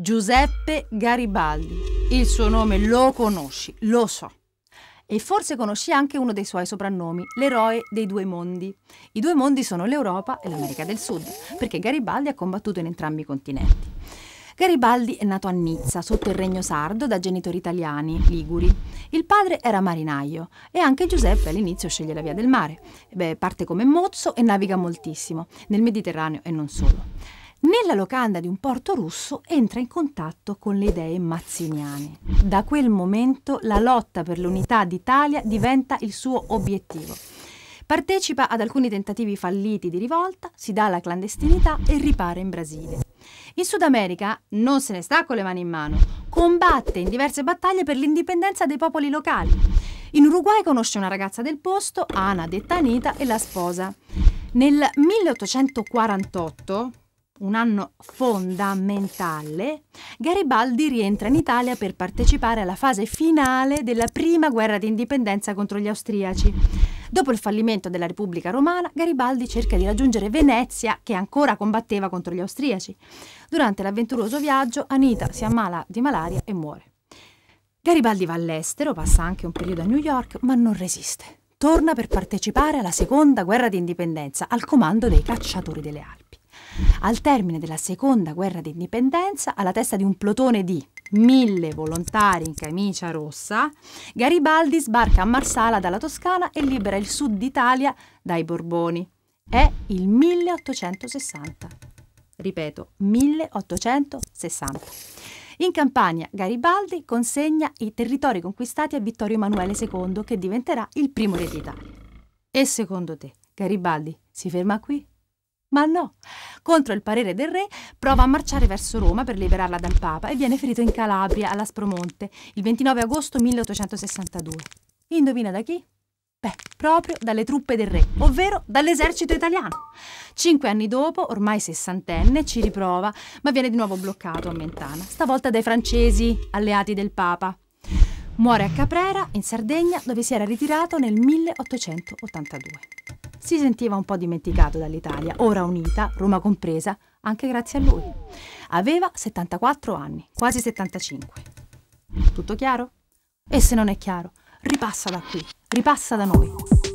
Giuseppe Garibaldi. Il suo nome lo conosci, lo so. E forse conosci anche uno dei suoi soprannomi, l'eroe dei due mondi. I due mondi sono l'Europa e l'America del Sud, perché Garibaldi ha combattuto in entrambi i continenti. Garibaldi è nato a Nizza, sotto il regno sardo, da genitori italiani, liguri. Il padre era marinaio e anche Giuseppe all'inizio sceglie la via del mare. Beh, parte come mozzo e naviga moltissimo, nel Mediterraneo e non solo. Nella locanda di un porto russo entra in contatto con le idee mazziniane. Da quel momento la lotta per l'unità d'Italia diventa il suo obiettivo. Partecipa ad alcuni tentativi falliti di rivolta, si dà alla clandestinità e ripara in Brasile. In Sud America non se ne sta con le mani in mano, combatte in diverse battaglie per l'indipendenza dei popoli locali. In Uruguay conosce una ragazza del posto, Ana detta Anita, e la sposa. Nel 1848, un anno fondamentale, Garibaldi rientra in Italia per partecipare alla fase finale della prima guerra d'indipendenza contro gli austriaci. Dopo il fallimento della Repubblica Romana, Garibaldi cerca di raggiungere Venezia, che ancora combatteva contro gli austriaci. Durante l'avventuroso viaggio, Anita si ammala di malaria e muore. Garibaldi va all'estero, passa anche un periodo a New York, ma non resiste. Torna per partecipare alla seconda guerra d'indipendenza al comando dei cacciatori delle armi. Al termine della seconda guerra d'indipendenza, alla testa di un plotone di mille volontari in camicia rossa, Garibaldi sbarca a Marsala dalla Toscana e libera il sud d'Italia dai Borboni. È il 1860. Ripeto, 1860. In Campania Garibaldi consegna i territori conquistati a Vittorio Emanuele II, che diventerà il primo re d'Italia. E secondo te, Garibaldi si ferma qui? Ma no, contro il parere del re, prova a marciare verso Roma per liberarla dal Papa e viene ferito in Calabria, alla Spromonte, il 29 agosto 1862. Indovina da chi? Beh, proprio dalle truppe del re, ovvero dall'esercito italiano. Cinque anni dopo, ormai sessantenne, ci riprova, ma viene di nuovo bloccato a Mentana, stavolta dai francesi, alleati del Papa. Muore a Caprera, in Sardegna, dove si era ritirato nel 1882 si sentiva un po' dimenticato dall'Italia, ora unita, Roma compresa, anche grazie a lui. Aveva 74 anni, quasi 75. Tutto chiaro? E se non è chiaro, ripassa da qui, ripassa da noi.